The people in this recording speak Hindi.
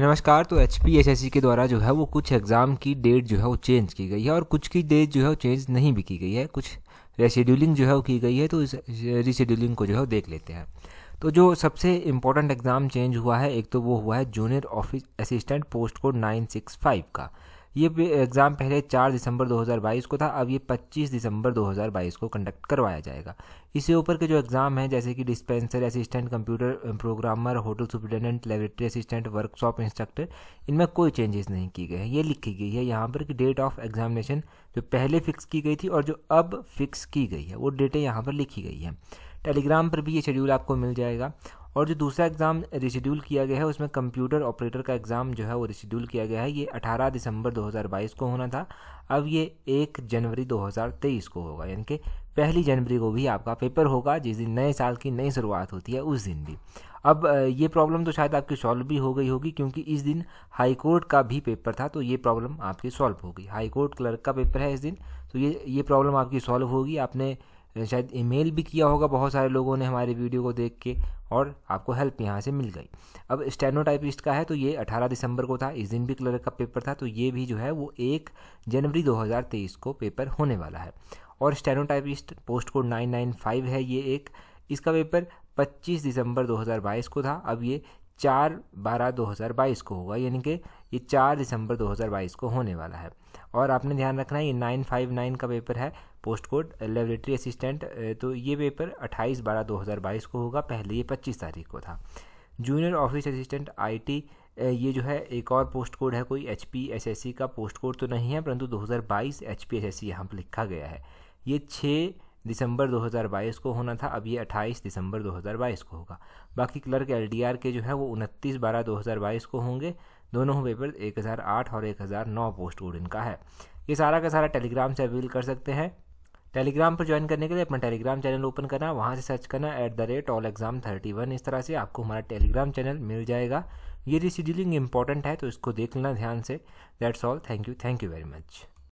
नमस्कार तो एच पी के द्वारा जो है वो कुछ एग्ज़ाम की डेट जो है वो चेंज की गई है और कुछ की डेट जो है वो चेंज नहीं भी की गई है कुछ रिशेड्यूलिंग जो है वो की गई है तो इस रिशेड्यूलिंग को जो है वो देख लेते हैं तो जो सबसे इम्पोर्टेंट एग्ज़ाम चेंज हुआ है एक तो वो हुआ है junior office assistant post code nine six five का ये एग्ज़ाम पहले 4 दिसंबर 2022 को था अब ये 25 दिसंबर 2022 को कंडक्ट करवाया जाएगा इसी ऊपर के जो एग्ज़ाम हैं जैसे कि dispenser assistant computer programmer hotel superintendent laboratory assistant workshop instructor इनमें कोई चेंजेस नहीं किए गए हैं ये लिखी गई है यहाँ पर कि डेट ऑफ एग्जामिनेशन जो पहले फिक्स की गई थी और जो अब फिक्स की गई है वो डेटें यहाँ पर लिखी गई हैं टेलीग्राम पर भी ये शेड्यूल आपको मिल जाएगा और जो दूसरा एग्ज़ाम रिशेड्यूल किया गया है उसमें कंप्यूटर ऑपरेटर का एग्ज़ाम जो है वो रिशेड्यूल किया गया है ये 18 दिसंबर 2022 को होना था अब ये एक जनवरी 2023 को होगा यानी कि पहली जनवरी को भी आपका पेपर होगा जिस दिन नए साल की नई शुरुआत होती है उस दिन भी अब ये प्रॉब्लम तो शायद आपकी सॉल्व भी हो गई होगी क्योंकि इस दिन हाई कोर्ट का भी पेपर था तो ये प्रॉब्लम आपकी सॉल्व होगी हाई कोर्ट क्लर्क का पेपर है इस दिन तो ये ये प्रॉब्लम आपकी सॉल्व होगी आपने शायद ईमेल भी किया होगा बहुत सारे लोगों ने हमारे वीडियो को देख के और आपको हेल्प यहाँ से मिल गई अब स्टेनोटाइपिस्ट का है तो ये 18 दिसंबर को था इस दिन भी क्लर्क का पेपर था तो ये भी जो है वो एक जनवरी 2023 को पेपर होने वाला है और स्टेनोटाइपिस्ट पोस्ट कोड 995 है ये एक इसका पेपर 25 दिसंबर 2022 को था अब ये चार बारह दो को होगा यानी कि ये चार दिसंबर 2022 को होने वाला है और आपने ध्यान रखना है ये नाइन फाइव नाइन का पेपर है पोस्ट कोड लेबोरेटरी असिस्टेंट तो ये पेपर अट्ठाईस बारह दो हज़ार बाईस को होगा पहले ये पच्चीस तारीख को था जूनियर ऑफिस असिस्टेंट आईटी ये जो है एक और पोस्ट कोड है कोई H P S S C का पोस्ट कोड तो नहीं है परंतु दो हज़ार बाईस H P S S C यहाँ पर लिखा गया है ये छः दिसंबर 2022 को होना था अब ये 28 दिसंबर 2022 को होगा बाकी क्लर्क एल के जो है वो उनतीस बारह दो को होंगे दोनों पेपर 1008 और 1009 पोस्ट कोड इनका है ये सारा का सारा टेलीग्राम से अवेल कर सकते हैं टेलीग्राम पर ज्वाइन करने के लिए अपना टेलीग्राम चैनल ओपन करना वहाँ से सर्च करना at the rate all exam thirty one इस तरह से आपको हमारा टेलीग्राम चैनल मिल जाएगा ये रिसीड्यूलिंग इंपॉर्टेंट है तो इसको देख लेना ध्यान से that's all thank you thank you very much